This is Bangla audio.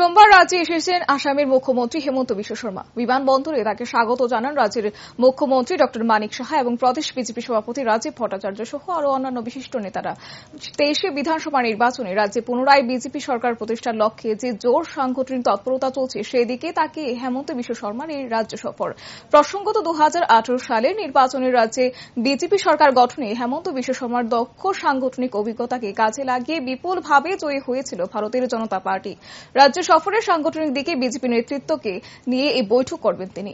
সোমবার রাজ্যে এসেছেন আসামের মুখ্যমন্ত্রী হেমন্ত বিশ্ব শর্মা বিমানবন্দরে তাকে স্বাগত জানান রাজ্যের মুখ্যমন্ত্রী ড মানিক সাহা এবং প্রদেশ বিজেপি সভাপতি রাজীব ভট্টাচার্য সহ আরও অন্যান্য বিশিষ্ট নেতারা তেইশে বিধানসভা নির্বাচনে রাজ্যে পুনরায় বিজেপি সরকার প্রতিষ্ঠার লক্ষ্যে যে জোর সাংগঠনিক তৎপরতা চলছে সেদিকে তাকে হেমন্ত বিশ্ব শর্মার এই রাজ্য সফর প্রসঙ্গত দু সালের নির্বাচনে রাজ্যে বিজেপি সরকার গঠনে হেমন্ত বিশ্ব শর্মার দক্ষ সাংগঠনিক অভিজ্ঞতাকে কাজে লাগিয়ে বিপুলভাবে জয়ী হয়েছিল ভারতের জনতা পার্টি রাজ্য সফরের সাংগঠনিক দিকে বিজেপি নেতৃত্বকে নিয়ে এই বৈঠক করবেন তিনি